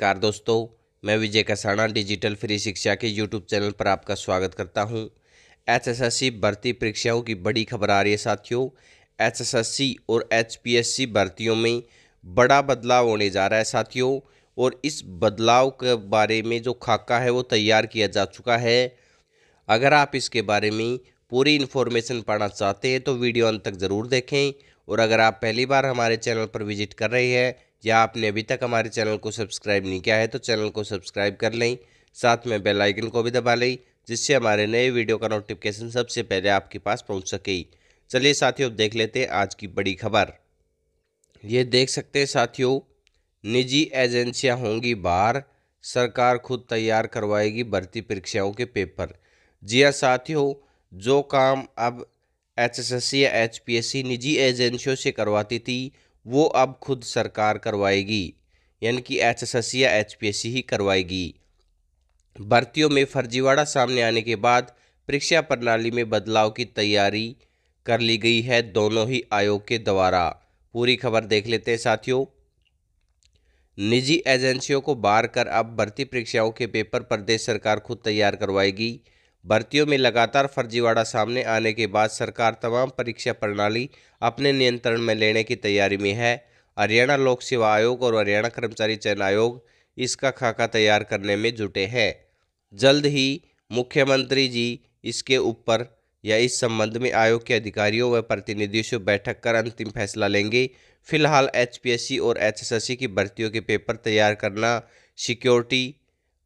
नमस्कार दोस्तों मैं विजय कसाना डिजिटल फ्री शिक्षा के यूट्यूब चैनल पर आपका स्वागत करता हूं एचएसएससी भर्ती परीक्षाओं की बड़ी खबर आ रही है साथियों एचएसएससी और एचपीएससी भर्तियों में बड़ा बदलाव होने जा रहा है साथियों और इस बदलाव के बारे में जो खाका है वो तैयार किया जा चुका है अगर आप इसके बारे में पूरी इन्फॉर्मेशन पाना चाहते हैं तो वीडियो अंत तक ज़रूर देखें और अगर आप पहली बार हमारे चैनल पर विजिट कर रहे हैं या आपने अभी तक हमारे चैनल को सब्सक्राइब नहीं किया है तो चैनल को सब्सक्राइब कर लें साथ में बेल आइकन को भी दबा लें जिससे हमारे नए वीडियो का नोटिफिकेशन सबसे पहले आपके पास पहुंच सके चलिए साथियों देख लेते हैं आज की बड़ी खबर ये देख सकते हैं साथियों निजी एजेंसियां होंगी बाहर सरकार खुद तैयार करवाएगी भर्ती परीक्षाओं के पेपर जी हाँ साथियों जो काम अब सी या सी निजी एजेंसियों से करवाती थी वो अब खुद सरकार करवाएगी यानी कि एच एस एस या एच पी एस सी ही करवाएगी भर्तियों में फर्जीवाड़ा सामने आने के बाद परीक्षा प्रणाली में बदलाव की तैयारी कर ली गई है दोनों ही आयोग के द्वारा पूरी खबर देख लेते हैं साथियों निजी एजेंसियों को बार कर अब भर्ती परीक्षाओं के पेपर प्रदेश सरकार खुद तैयार करवाएगी भर्तियों में लगातार फर्जीवाड़ा सामने आने के बाद सरकार तमाम परीक्षा प्रणाली अपने नियंत्रण में लेने की तैयारी में है हरियाणा लोक सेवा आयोग और हरियाणा कर्मचारी चयन आयोग इसका खाका तैयार करने में जुटे हैं जल्द ही मुख्यमंत्री जी इसके ऊपर या इस संबंध में आयोग के अधिकारियों व प्रतिनिधियों से बैठक कर अंतिम फैसला लेंगे फिलहाल एच और एच की भर्तियों के पेपर तैयार करना सिक्योरिटी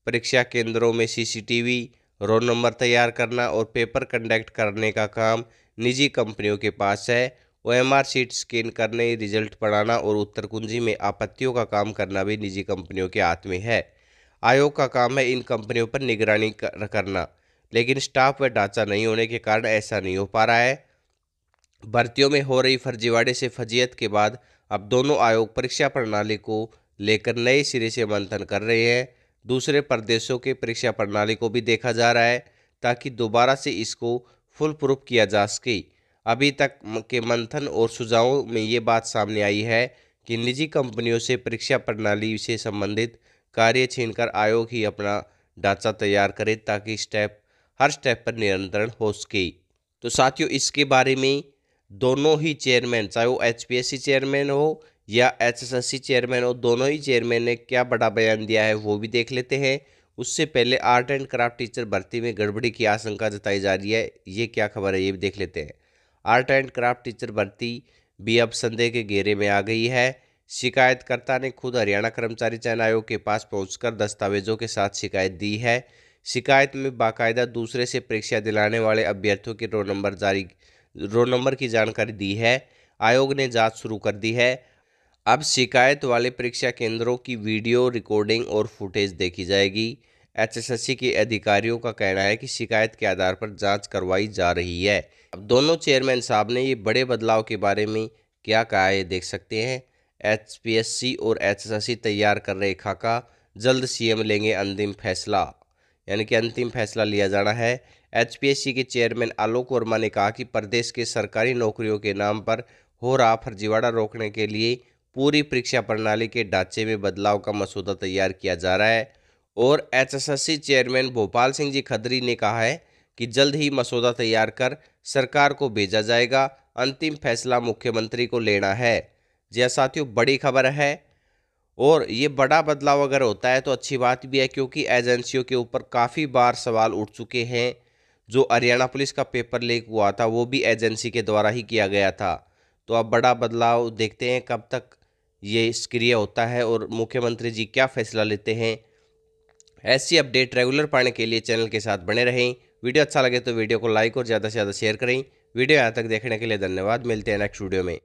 परीक्षा केंद्रों में सीसीटीवी रोल नंबर तैयार करना और पेपर कंडक्ट करने का काम निजी कंपनियों के पास है O M R sheet scan करने रिजल्ट पढ़ाना और उत्तर कुंजी में आपत्तियों का काम करना भी निजी कंपनियों के हाथ में है आयोग का काम है इन कंपनियों पर निगरानी कर, करना लेकिन स्टाफ व ढांचा नहीं होने के कारण ऐसा नहीं हो पा रहा है भर्तियों में हो रही फर्जीवाड़े से फजीयत के बाद अब दोनों आयोग परीक्षा प्रणाली को लेकर नए सिरे से मंथन कर रहे हैं दूसरे प्रदेशों के परीक्षा प्रणाली को भी देखा जा रहा है ताकि दोबारा से इसको फुल प्रूफ किया जा सके अभी तक के मंथन और सुझावों में ये बात सामने आई है कि निजी कंपनियों से परीक्षा प्रणाली से संबंधित कार्य छीनकर आयोग ही अपना ढांचा तैयार करे ताकि स्टेप हर स्टेप पर नियंत्रण हो सके तो साथियों इसके बारे में दोनों ही चेयरमैन चाहे वो एच चेयरमैन हो या एसएसएससी चेयरमैन और दोनों ही चेयरमैन ने क्या बड़ा बयान दिया है वो भी देख लेते हैं उससे पहले आर्ट एंड क्राफ्ट टीचर भर्ती में गड़बड़ी की आशंका जताई जा रही है ये क्या खबर है ये भी देख लेते हैं आर्ट एंड क्राफ्ट टीचर भर्ती भी अब संदेह के घेरे में आ गई है शिकायतकर्ता ने खुद हरियाणा कर्मचारी चयन आयोग के पास पहुंचकर दस्तावेजों के साथ शिकायत दी है शिकायत में बाकायदा दूसरे से परीक्षा दिलाने वाले अभ्यर्थियों के रोल नंबर जारी रोल नंबर की जानकारी दी है आयोग ने जांच शुरू कर दी है अब शिकायत वाले परीक्षा केंद्रों की वीडियो रिकॉर्डिंग और फुटेज देखी जाएगी एचएसएससी के अधिकारियों का कहना है कि शिकायत के आधार पर जांच करवाई जा रही है अब दोनों चेयरमैन साहब ने ये बड़े बदलाव के बारे में क्या कहा है देख सकते हैं एचपीएससी और एचएसएससी तैयार कर रहे खाका जल्द सीएम लेंगे अंतिम फैसला यानी कि अंतिम फैसला लिया जाना है एच के चेयरमैन आलोक वर्मा ने कहा कि प्रदेश के सरकारी नौकरियों के नाम पर हो रहा फर्जीवाड़ा रोकने के लिए पूरी परीक्षा प्रणाली के ढांचे में बदलाव का मसौदा तैयार किया जा रहा है और एचएसएससी चेयरमैन भोपाल सिंह जी खदरी ने कहा है कि जल्द ही मसौदा तैयार कर सरकार को भेजा जाएगा अंतिम फैसला मुख्यमंत्री को लेना है यह साथियों बड़ी खबर है और ये बड़ा बदलाव अगर होता है तो अच्छी बात भी है क्योंकि एजेंसियों के ऊपर काफ़ी बार सवाल उठ चुके हैं जो हरियाणा पुलिस का पेपर लीक हुआ था वो भी एजेंसी के द्वारा ही किया गया था तो अब बड़ा बदलाव देखते हैं कब तक ये सक्रिय होता है और मुख्यमंत्री जी क्या फैसला लेते हैं ऐसी अपडेट रेगुलर पाने के लिए चैनल के साथ बने रहें वीडियो अच्छा लगे तो वीडियो को लाइक और ज़्यादा से ज़्यादा शेयर करें वीडियो यहाँ तक देखने के लिए धन्यवाद मिलते हैं नेक्स्ट वीडियो में